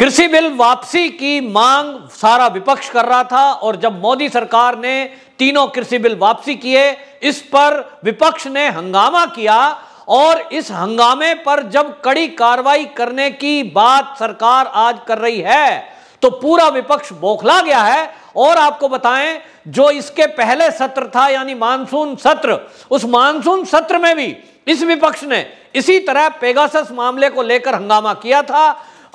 कृषि बिल वापसी की मांग सारा विपक्ष कर रहा था और जब मोदी सरकार ने तीनों कृषि बिल वापसी किए इस पर विपक्ष ने हंगामा किया और इस हंगामे पर जब कड़ी कार्रवाई करने की बात सरकार आज कर रही है तो पूरा विपक्ष बौखला गया है और आपको बताएं जो इसके पहले सत्र था यानी मानसून सत्र उस मानसून सत्र में भी इस विपक्ष ने इसी तरह पेगासस मामले को लेकर हंगामा किया था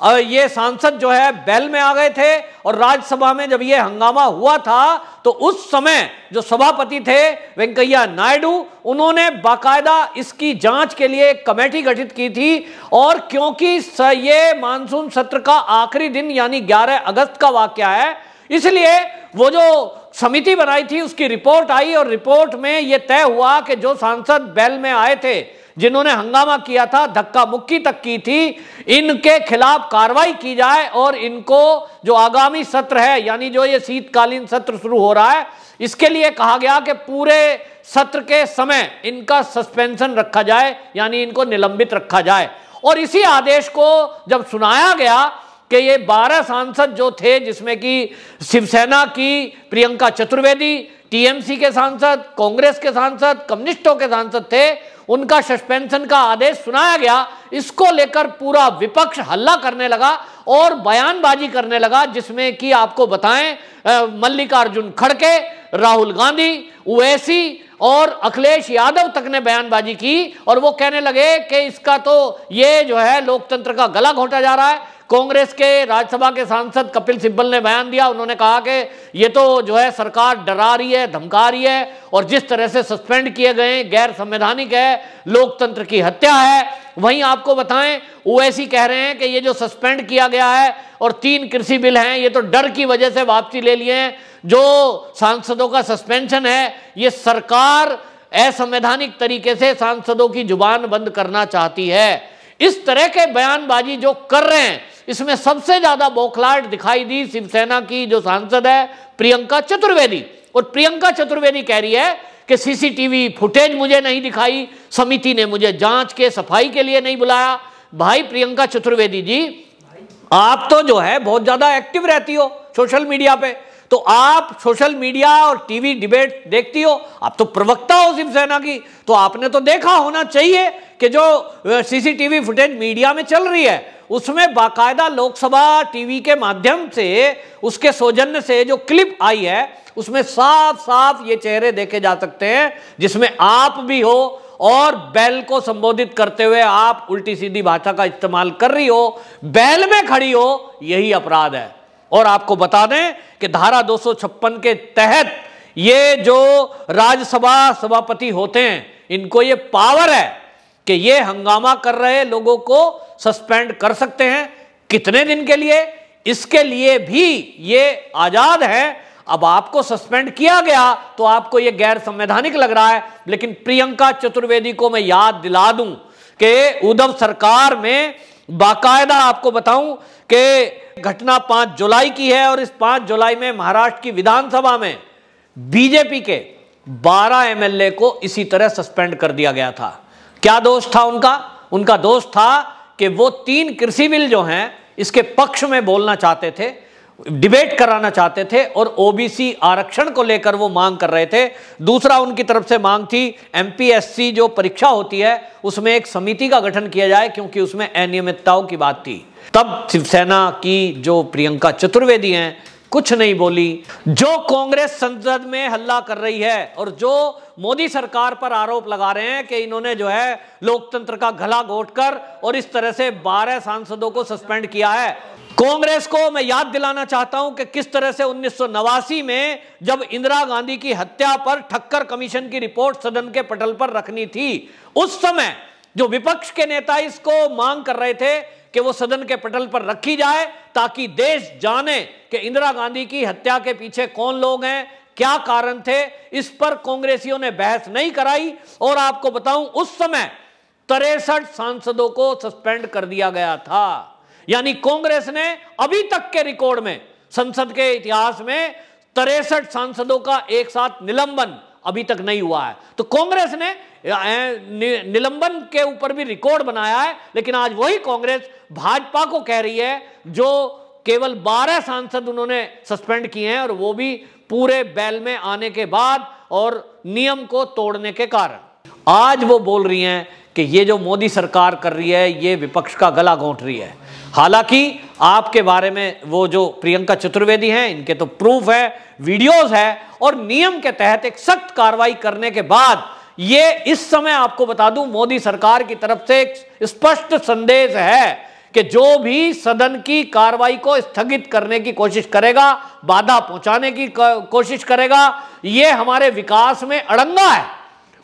और ये सांसद जो है बैल में आ गए थे और राज्यसभा में जब ये हंगामा हुआ था तो उस समय जो सभापति थे वेंकैया नायडू उन्होंने बाकायदा इसकी जांच के लिए एक कमेटी गठित की थी और क्योंकि ये मानसून सत्र का आखिरी दिन यानी 11 अगस्त का वाक्य है इसलिए वो जो समिति बनाई थी उसकी रिपोर्ट आई और रिपोर्ट में यह तय हुआ कि जो सांसद बैल में आए थे जिन्होंने हंगामा किया था धक्का मुक्की तक की थी इनके खिलाफ कार्रवाई की जाए और इनको जो आगामी सत्र है यानी जो ये शीतकालीन सत्र शुरू हो रहा है इसके लिए कहा गया कि पूरे सत्र के समय इनका सस्पेंशन रखा जाए यानी इनको निलंबित रखा जाए और इसी आदेश को जब सुनाया गया कि ये 12 सांसद जो थे जिसमें कि शिवसेना की प्रियंका चतुर्वेदी टीएमसी के सांसद कांग्रेस के सांसद कम्युनिस्टों के सांसद थे उनका सस्पेंशन का आदेश सुनाया गया इसको लेकर पूरा विपक्ष हल्ला करने लगा और बयानबाजी करने लगा जिसमें कि आपको बताएं मल्लिकार्जुन खड़के राहुल गांधी ओवैसी और अखिलेश यादव तक ने बयानबाजी की और वो कहने लगे कि इसका तो ये जो है लोकतंत्र का गला घोटा जा रहा है कांग्रेस के राज्यसभा के सांसद कपिल सिब्बल ने बयान दिया उन्होंने कहा कि ये तो जो है सरकार डरा रही है धमका रही है और जिस तरह से सस्पेंड किए गए गैर संवैधानिक है लोकतंत्र की हत्या है वहीं आपको बताएं ओएसी कह रहे हैं कि ये जो सस्पेंड किया गया है और तीन कृषि बिल हैं ये तो डर की वजह से वापसी ले लिए हैं जो सांसदों का सस्पेंशन है ये सरकार असंवैधानिक तरीके से सांसदों की जुबान बंद करना चाहती है इस तरह के बयानबाजी जो कर रहे हैं इसमें सबसे ज्यादा बौखलाहट दिखाई दी शिवसेना की जो सांसद है प्रियंका चतुर्वेदी और प्रियंका चतुर्वेदी कह रही है कि सीसीटीवी फुटेज मुझे नहीं दिखाई समिति ने मुझे जांच के सफाई के लिए नहीं बुलाया भाई प्रियंका चतुर्वेदी जी आप तो जो है बहुत ज्यादा एक्टिव रहती हो सोशल मीडिया पे तो आप सोशल मीडिया और टीवी डिबेट देखती हो आप तो प्रवक्ता हो शिवसेना की तो आपने तो देखा होना चाहिए कि जो सीसीटीवी फुटेज मीडिया में चल रही है उसमें बाकायदा लोकसभा टीवी के माध्यम से उसके सौजन्य से जो क्लिप आई है उसमें साफ साफ ये चेहरे देखे जा सकते हैं जिसमें आप भी हो और बैल को संबोधित करते हुए आप उल्टी सीधी भाषा का इस्तेमाल कर रही हो बैल में खड़ी हो यही अपराध है और आपको बता दें कि धारा 256 के तहत ये जो राज्यसभा सभापति होते हैं इनको ये पावर है कि ये हंगामा कर रहे लोगों को सस्पेंड कर सकते हैं कितने दिन के लिए इसके लिए भी ये आज़ाद है अब आपको सस्पेंड किया गया तो आपको ये गैर संवैधानिक लग रहा है लेकिन प्रियंका चतुर्वेदी को मैं याद दिला दूं कि उद्धव सरकार में बाकायदा आपको बताऊं कि घटना पांच जुलाई की है और इस पांच जुलाई में महाराष्ट्र की विधानसभा में बीजेपी के 12 एमएलए को इसी तरह सस्पेंड कर दिया गया था क्या दोष था उनका उनका दोष था कि वो तीन कृषि बिल जो हैं इसके पक्ष में बोलना चाहते थे डिबेट कराना चाहते थे और ओबीसी आरक्षण को लेकर वो मांग कर रहे थे दूसरा उनकी तरफ से मांग थी एमपीएससी जो परीक्षा होती है उसमें एक समिति का गठन किया जाए क्योंकि उसमें अनियमितताओं की बात थी तब शिवसेना की जो प्रियंका चतुर्वेदी हैं कुछ नहीं बोली जो कांग्रेस संसद में हल्ला कर रही है और जो मोदी सरकार पर आरोप लगा रहे हैं कि इन्होंने जो है लोकतंत्र का गला घोट कर और इस तरह से 12 सांसदों को सस्पेंड किया है कांग्रेस को मैं याद दिलाना चाहता हूं कि किस तरह से उन्नीस में जब इंदिरा गांधी की हत्या पर ठक्कर कमीशन की रिपोर्ट सदन के पटल पर रखनी थी उस समय जो विपक्ष के नेता इसको मांग कर रहे थे कि वो सदन के पटल पर रखी जाए ताकि देश जाने कि इंदिरा गांधी की हत्या के पीछे कौन लोग हैं क्या कारण थे इस पर कांग्रेसियों ने बहस नहीं कराई और आपको बताऊं उस समय तिरसठ सांसदों को सस्पेंड कर दिया गया था यानी कांग्रेस ने अभी तक के रिकॉर्ड में संसद के इतिहास में तिरसठ सांसदों का एक साथ निलंबन अभी तक नहीं हुआ है तो कांग्रेस ने निलंबन के ऊपर भी रिकॉर्ड बनाया है लेकिन आज वही कांग्रेस भाजपा को कह रही है जो केवल 12 सांसद उन्होंने सस्पेंड किए हैं और वो भी पूरे बैल में आने के बाद और नियम को तोड़ने के कारण आज वो बोल रही हैं कि ये जो मोदी सरकार कर रही है ये विपक्ष का गला घोंट रही है हालांकि आपके बारे में वो जो प्रियंका चतुर्वेदी हैं इनके तो प्रूफ है वीडियोस है और नियम के तहत एक सख्त कार्रवाई करने के बाद ये इस समय आपको बता दूं मोदी सरकार की तरफ से एक स्पष्ट संदेश है कि जो भी सदन की कार्रवाई को स्थगित करने की कोशिश करेगा बाधा पहुंचाने की कोशिश करेगा ये हमारे विकास में अड़ंगा है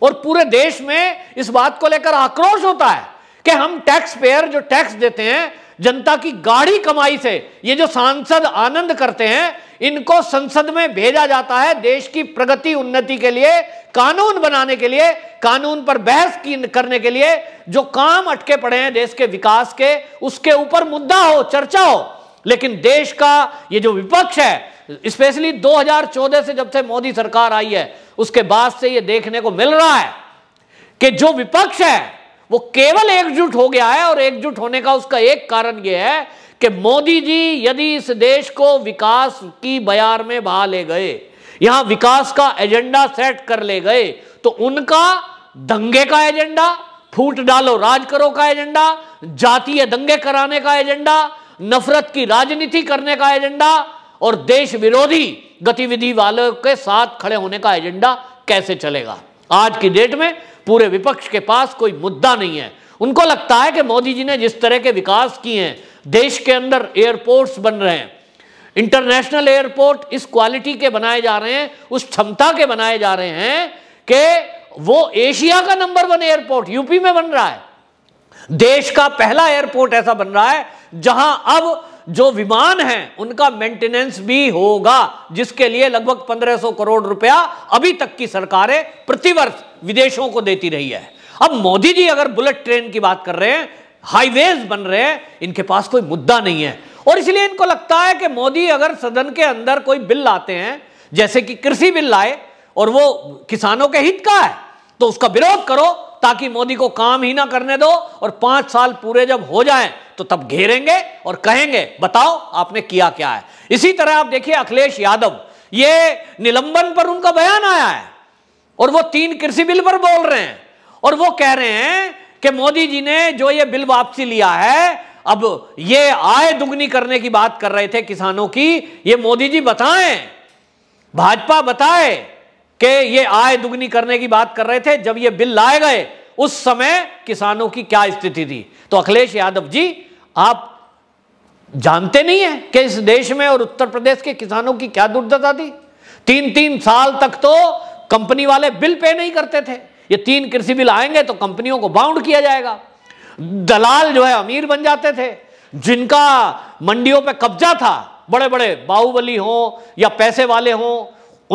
और पूरे देश में इस बात को लेकर आक्रोश होता है कि हम टैक्स पेयर जो टैक्स देते हैं जनता की गाढ़ी कमाई से ये जो सांसद आनंद करते हैं इनको संसद में भेजा जाता है देश की प्रगति उन्नति के लिए कानून बनाने के लिए कानून पर बहस करने के लिए जो काम अटके पड़े हैं देश के विकास के उसके ऊपर मुद्दा हो चर्चा हो लेकिन देश का ये जो विपक्ष है स्पेशली 2014 से जब से मोदी सरकार आई है उसके बाद से ये देखने को मिल रहा है कि जो विपक्ष है वो केवल एकजुट हो गया है और एकजुट होने का उसका एक कारण यह है कि मोदी जी यदि इस देश को विकास की बयार में बहा ले गए यहां विकास का एजेंडा सेट कर ले गए तो उनका दंगे का एजेंडा फूट डालो राज करो का एजेंडा जातीय दंगे कराने का एजेंडा नफरत की राजनीति करने का एजेंडा और देश विरोधी गतिविधि वालों के साथ खड़े होने का एजेंडा कैसे चलेगा आज की डेट में पूरे विपक्ष के पास कोई मुद्दा नहीं है उनको लगता है कि मोदी जी ने जिस तरह के विकास किए हैं देश के अंदर एयरपोर्ट्स बन रहे हैं इंटरनेशनल एयरपोर्ट इस क्वालिटी के बनाए जा रहे हैं उस क्षमता के बनाए जा रहे हैं कि वो एशिया का नंबर वन एयरपोर्ट यूपी में बन रहा है देश का पहला एयरपोर्ट ऐसा बन रहा है जहां अब जो विमान हैं उनका मेंटेनेंस भी होगा जिसके लिए लगभग 1500 करोड़ रुपया अभी तक की सरकारें प्रतिवर्ष विदेशों को देती रही है अब मोदी जी अगर बुलेट ट्रेन की बात कर रहे हैं हाईवेज बन रहे हैं इनके पास कोई मुद्दा नहीं है और इसलिए इनको लगता है कि मोदी अगर सदन के अंदर कोई बिल लाते हैं जैसे कि कृषि बिल लाए और वो किसानों के हित का है तो उसका विरोध करो ताकि मोदी को काम ही ना करने दो और पांच साल पूरे जब हो जाए तो तब घेरेंगे और कहेंगे बताओ आपने किया क्या है इसी तरह आप देखिए अखिलेश यादव ये निलंबन पर उनका बयान आया है और वो तीन कृषि बिल पर बोल रहे हैं और वो कह रहे हैं कि मोदी जी ने जो ये बिल वापसी लिया है अब ये आय दुगनी करने की बात कर रहे थे किसानों की ये मोदी जी बताएं भाजपा बताए कि ये आय दुगनी करने की बात कर रहे थे जब ये बिल लाए गए उस समय किसानों की क्या स्थिति थी तो अखिलेश यादव जी आप जानते नहीं है कि इस देश में और उत्तर प्रदेश के किसानों की क्या दुर्दशा थी तीन तीन साल तक तो कंपनी वाले बिल पे नहीं करते थे ये तीन कृषि बिल आएंगे तो कंपनियों को बाउंड किया जाएगा दलाल जो है अमीर बन जाते थे जिनका मंडियों पे कब्जा था बड़े बड़े बाहुबली हों या पैसे वाले हों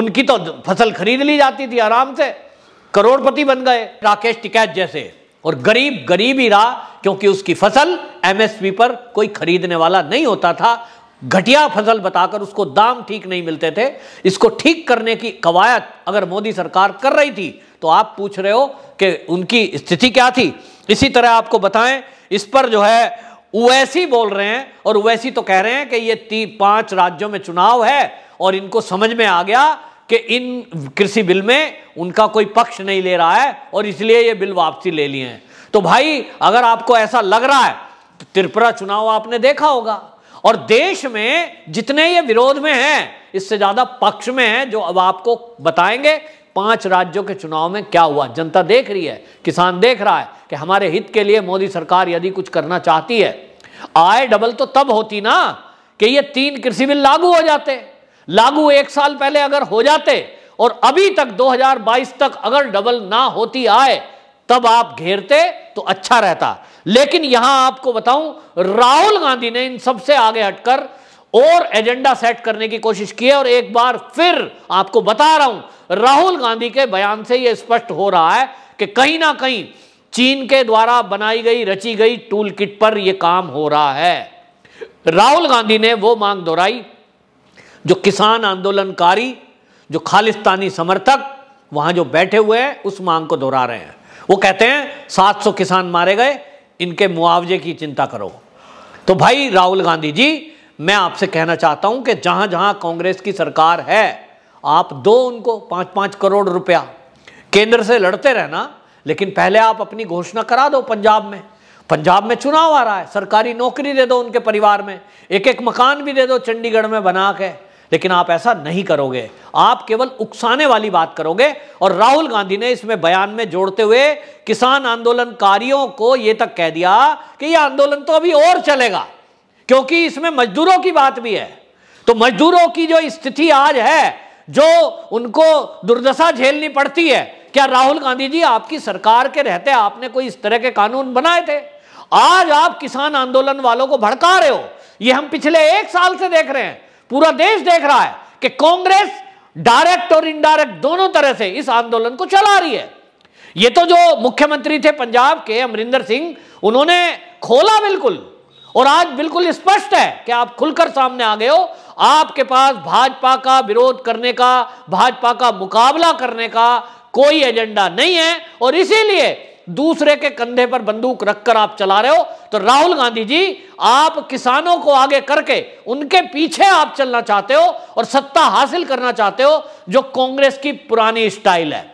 उनकी तो फसल खरीद ली जाती थी आराम से करोड़पति बन गए राकेश टिकैत जैसे और गरीब गरीब ही रहा क्योंकि उसकी फसल एमएसपी पर कोई खरीदने वाला नहीं होता था घटिया फसल बताकर उसको दाम ठीक नहीं मिलते थे इसको ठीक करने की कवायद अगर मोदी सरकार कर रही थी तो आप पूछ रहे हो कि उनकी स्थिति क्या थी इसी तरह आपको बताएं इस पर जो है वैसी बोल रहे हैं और वैसी तो कह रहे हैं कि ये तीन पांच राज्यों में चुनाव है और इनको समझ में आ गया कि इन कृषि बिल में उनका कोई पक्ष नहीं ले रहा है और इसलिए ये बिल वापसी ले लिए हैं तो भाई अगर आपको ऐसा लग रहा है तो त्रिपुरा चुनाव आपने देखा होगा और देश में जितने ये विरोध में हैं इससे ज्यादा पक्ष में हैं जो अब आपको बताएंगे पांच राज्यों के चुनाव में क्या हुआ जनता देख रही है किसान देख रहा है कि हमारे हित के लिए मोदी सरकार यदि कुछ करना चाहती है आय डबल तो तब होती ना कि ये तीन कृषि बिल लागू हो जाते हैं लागू एक साल पहले अगर हो जाते और अभी तक 2022 तक अगर डबल ना होती आए तब आप घेरते तो अच्छा रहता लेकिन यहां आपको बताऊं राहुल गांधी ने इन सबसे आगे हटकर और एजेंडा सेट करने की कोशिश की है और एक बार फिर आपको बता रहा हूं राहुल गांधी के बयान से यह स्पष्ट हो रहा है कि कहीं ना कहीं चीन के द्वारा बनाई गई रची गई टूल किट पर यह काम हो रहा है राहुल गांधी ने वो मांग दोहराई जो किसान आंदोलनकारी जो खालिस्तानी समर्थक वहां जो बैठे हुए हैं उस मांग को दोहरा रहे हैं वो कहते हैं 700 किसान मारे गए इनके मुआवजे की चिंता करो तो भाई राहुल गांधी जी मैं आपसे कहना चाहता हूं कि जहां जहां कांग्रेस की सरकार है आप दो उनको पांच पांच करोड़ रुपया केंद्र से लड़ते रहना लेकिन पहले आप अपनी घोषणा करा दो पंजाब में पंजाब में चुनाव आ रहा है सरकारी नौकरी दे दो उनके परिवार में एक एक मकान भी दे दो चंडीगढ़ में बना के लेकिन आप ऐसा नहीं करोगे आप केवल उकसाने वाली बात करोगे और राहुल गांधी ने इसमें बयान में जोड़ते हुए किसान आंदोलनकारियों को यह तक कह दिया कि यह आंदोलन तो अभी और चलेगा क्योंकि इसमें मजदूरों की बात भी है तो मजदूरों की जो स्थिति आज है जो उनको दुर्दशा झेलनी पड़ती है क्या राहुल गांधी जी आपकी सरकार के रहते आपने कोई इस तरह के कानून बनाए थे आज आप किसान आंदोलन वालों को भड़का रहे हो ये हम पिछले एक साल से देख रहे हैं पूरा देश देख रहा है कि कांग्रेस डायरेक्ट और इनडायरेक्ट दोनों तरह से इस आंदोलन को चला रही है ये तो जो मुख्यमंत्री थे पंजाब के अमरिंदर सिंह उन्होंने खोला बिल्कुल और आज बिल्कुल स्पष्ट है कि आप खुलकर सामने आ गए हो आपके पास भाजपा का विरोध करने का भाजपा का मुकाबला करने का कोई एजेंडा नहीं है और इसीलिए दूसरे के कंधे पर बंदूक रखकर आप चला रहे हो तो राहुल गांधी जी आप किसानों को आगे करके उनके पीछे आप चलना चाहते हो और सत्ता हासिल करना चाहते हो जो कांग्रेस की पुरानी स्टाइल है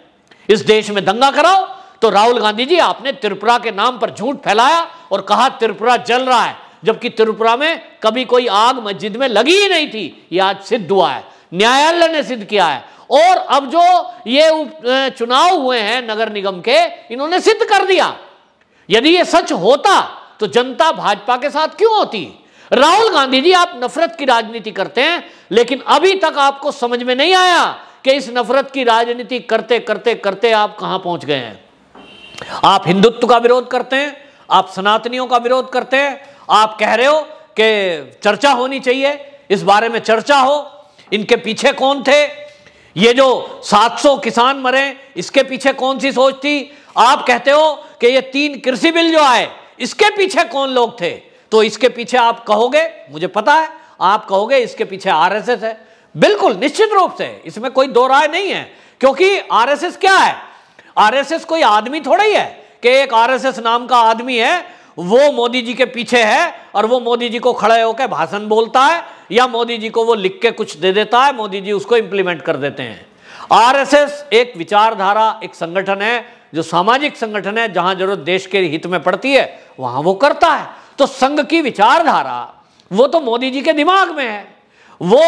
इस देश में दंगा कराओ तो राहुल गांधी जी आपने त्रिपुरा के नाम पर झूठ फैलाया और कहा त्रिपुरा जल रहा है जबकि त्रिपुरा में कभी कोई आग मस्जिद में लगी ही नहीं थी यह आज सिद्ध हुआ है न्यायालय ने सिद्ध किया है और अब जो ये चुनाव हुए हैं नगर निगम के इन्होंने सिद्ध कर दिया यदि ये सच होता तो जनता भाजपा के साथ क्यों होती राहुल गांधी जी आप नफरत की राजनीति करते हैं लेकिन अभी तक आपको समझ में नहीं आया कि इस नफरत की राजनीति करते करते करते आप कहां पहुंच गए हैं आप हिंदुत्व का विरोध करते हैं आप सनातनियों का विरोध करते हैं आप कह रहे हो कि चर्चा होनी चाहिए इस बारे में चर्चा हो इनके पीछे कौन थे ये जो 700 किसान मरे इसके पीछे कौन सी सोच थी आप कहते हो कि ये तीन कृषि बिल जो आए इसके पीछे कौन लोग थे तो इसके पीछे आप कहोगे मुझे पता है आप कहोगे इसके पीछे आरएसएस है बिल्कुल निश्चित रूप से इसमें कोई दो राय नहीं है क्योंकि आरएसएस क्या है आरएसएस कोई आदमी थोड़ा ही है कि एक आरएसएस नाम का आदमी है वो मोदी जी के पीछे है और वो मोदी जी को खड़े होकर भाषण बोलता है या मोदी जी को वो लिख के कुछ दे देता है मोदी जी उसको इंप्लीमेंट कर देते हैं आरएसएस एक विचारधारा एक संगठन है जो सामाजिक संगठन है जहां जरूरत देश के हित में पड़ती है वहां वो करता है तो संघ की विचारधारा वो तो मोदी जी के दिमाग में है वो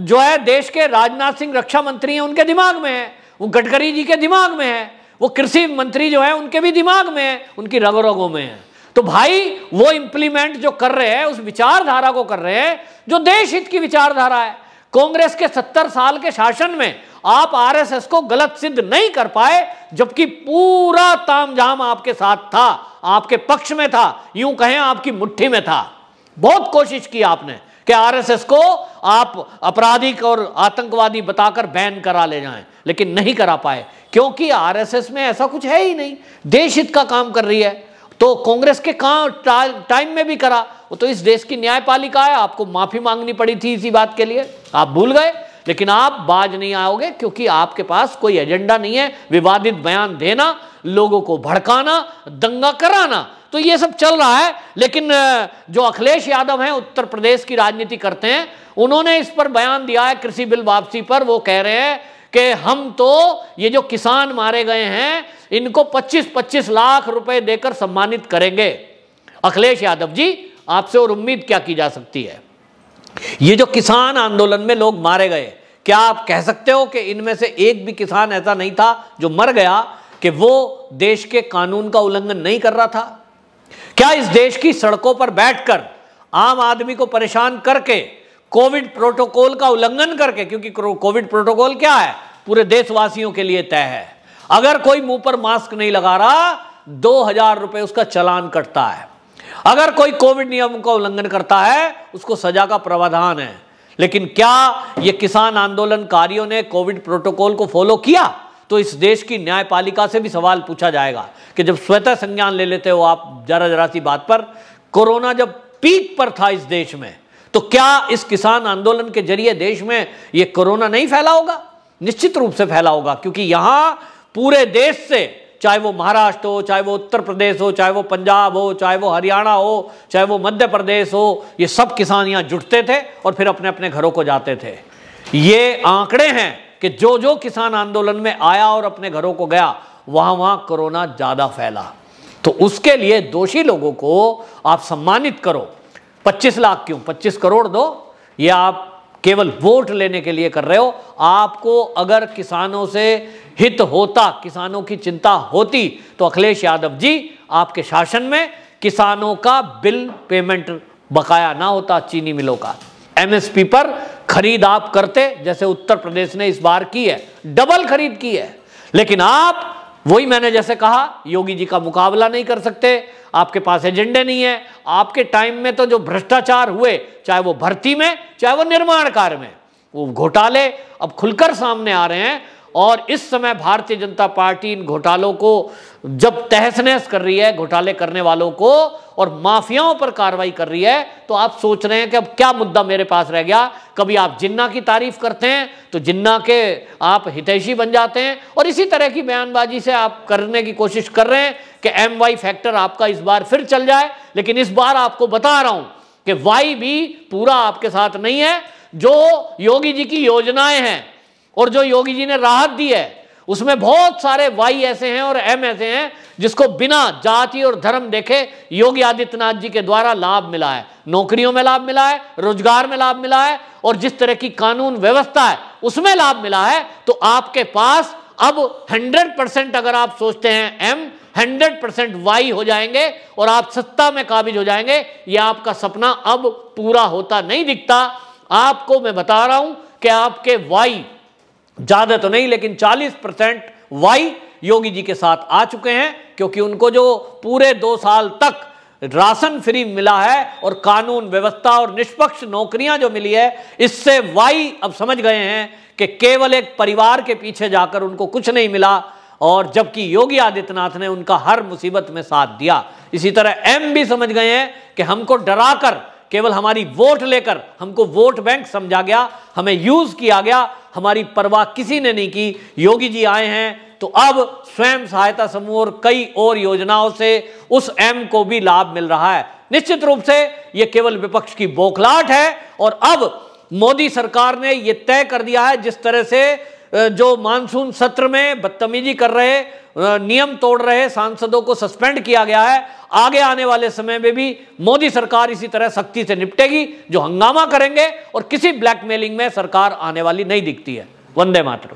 जो है देश के राजनाथ सिंह रक्षा मंत्री हैं उनके दिमाग में है वो गडकरी जी के दिमाग में है वो कृषि मंत्री जो है उनके भी दिमाग में है उनकी रगो रगों में है तो भाई वो इंप्लीमेंट जो कर रहे हैं उस विचारधारा को कर रहे हैं जो देश हित की विचारधारा है कांग्रेस के सत्तर साल के शासन में आप आरएसएस को गलत सिद्ध नहीं कर पाए जबकि पूरा तामझाम आपके साथ था आपके पक्ष में था यूं कहें आपकी मुट्ठी में था बहुत कोशिश की आपने कि आरएसएस को आप आपराधिक और आतंकवादी बताकर बैन करा ले जाएं लेकिन नहीं करा पाए क्योंकि आरएसएस में ऐसा कुछ है ही नहीं देश हित का काम कर रही है तो कांग्रेस के कहा टाइम में भी करा वो तो इस देश की न्यायपालिका है आपको माफी मांगनी पड़ी थी इसी बात के लिए आप भूल गए लेकिन आप बाज नहीं आओगे क्योंकि आपके पास कोई एजेंडा नहीं है विवादित बयान देना लोगों को भड़काना दंगा कराना तो ये सब चल रहा है लेकिन जो अखिलेश यादव हैं उत्तर प्रदेश की राजनीति करते हैं उन्होंने इस पर बयान दिया है कृषि बिल वापसी पर वो कह रहे हैं कि हम तो ये जो किसान मारे गए हैं इनको 25-25 लाख रुपए देकर सम्मानित करेंगे अखिलेश यादव जी आपसे और उम्मीद क्या की जा सकती है ये जो किसान आंदोलन में लोग मारे गए क्या आप कह सकते हो कि इनमें से एक भी किसान ऐसा नहीं था जो मर गया कि वो देश के कानून का उल्लंघन नहीं कर रहा था क्या इस देश की सड़कों पर बैठकर आम आदमी को परेशान करके कोविड प्रोटोकॉल का उल्लंघन करके क्योंकि कोविड प्रोटोकॉल क्या है पूरे देशवासियों के लिए तय है अगर कोई मुंह पर मास्क नहीं लगा रहा दो हजार रुपए उसका चलान कटता है अगर कोई कोविड नियम का उल्लंघन करता है उसको सजा का प्रावधान है लेकिन क्या ये किसान आंदोलनकारियों ने कोविड प्रोटोकॉल को फॉलो किया तो इस देश की न्यायपालिका से भी सवाल पूछा जाएगा कि जब स्वतः संज्ञान ले लेते हो आप जरा जरा सी बात पर कोरोना जब पीक पर था इस देश में तो क्या इस किसान आंदोलन के जरिए देश में ये कोरोना नहीं फैला होगा निश्चित रूप से फैला होगा क्योंकि यहां पूरे देश से चाहे वो महाराष्ट्र हो चाहे वो उत्तर प्रदेश हो चाहे वो पंजाब हो चाहे वो हरियाणा हो चाहे वो मध्य प्रदेश हो ये सब किसान यहाँ जुटते थे और फिर अपने अपने घरों को जाते थे ये आंकड़े हैं कि जो जो किसान आंदोलन में आया और अपने घरों को गया वहाँ वहाँ कोरोना ज़्यादा फैला तो उसके लिए दोषी लोगों को आप सम्मानित करो 25 लाख क्यों 25 करोड़ दो ये आप केवल वोट लेने के लिए कर रहे हो आपको अगर किसानों से हित होता किसानों की चिंता होती तो अखिलेश यादव जी आपके शासन में किसानों का बिल पेमेंट बकाया ना होता चीनी मिलों का एमएसपी पर खरीद आप करते जैसे उत्तर प्रदेश ने इस बार की है डबल खरीद की है लेकिन आप वही मैंने जैसे कहा योगी जी का मुकाबला नहीं कर सकते आपके पास एजेंडे नहीं है आपके टाइम में तो जो भ्रष्टाचार हुए चाहे वो भर्ती में चाहे वो निर्माण कार्य में वो घोटाले अब खुलकर सामने आ रहे हैं और इस समय भारतीय जनता पार्टी इन घोटालों को जब तहस नहस कर रही है घोटाले करने वालों को और माफियाओं पर कार्रवाई कर रही है तो आप सोच रहे हैं कि अब क्या मुद्दा मेरे पास रह गया कभी आप जिन्ना की तारीफ करते हैं तो जिन्ना के आप हितैषी बन जाते हैं और इसी तरह की बयानबाजी से आप करने की कोशिश कर रहे हैं कि एम वाई फैक्टर आपका इस बार फिर चल जाए लेकिन इस बार आपको बता रहा हूं कि वाई भी पूरा आपके साथ नहीं है जो योगी जी की योजनाएं हैं और जो योगी जी ने राहत दी है उसमें बहुत सारे वाई ऐसे हैं और एम ऐसे हैं जिसको बिना जाति और धर्म देखे योगी आदित्यनाथ जी के द्वारा लाभ मिला है नौकरियों में लाभ मिला है रोजगार में लाभ मिला है और जिस तरह की कानून व्यवस्था है उसमें लाभ मिला है तो आपके पास अब 100 परसेंट अगर आप सोचते हैं एम 100 परसेंट वाई हो जाएंगे और आप सत्ता में काबिज हो जाएंगे यह आपका सपना अब पूरा होता नहीं दिखता आपको मैं बता रहा हूं कि आपके वाई ज्यादा तो नहीं लेकिन 40 परसेंट वाई योगी जी के साथ आ चुके हैं क्योंकि उनको जो पूरे दो साल तक राशन फ्री मिला है और कानून व्यवस्था और निष्पक्ष नौकरियां जो मिली है इससे वाई अब समझ गए हैं कि केवल एक परिवार के पीछे जाकर उनको कुछ नहीं मिला और जबकि योगी आदित्यनाथ ने उनका हर मुसीबत में साथ दिया इसी तरह एम भी समझ गए हैं कि हमको डराकर केवल हमारी वोट लेकर हमको वोट बैंक समझा गया हमें यूज किया गया हमारी परवाह किसी ने नहीं की योगी जी आए हैं तो अब स्वयं सहायता समूह और कई और योजनाओं से उस एम को भी लाभ मिल रहा है निश्चित रूप से यह केवल विपक्ष की बोखलाट है और अब मोदी सरकार ने यह तय कर दिया है जिस तरह से जो मानसून सत्र में बदतमीजी कर रहे नियम तोड़ रहे सांसदों को सस्पेंड किया गया है आगे आने वाले समय में भी मोदी सरकार इसी तरह सख्ती से निपटेगी जो हंगामा करेंगे और किसी ब्लैकमेलिंग में सरकार आने वाली नहीं दिखती है वंदे मातृ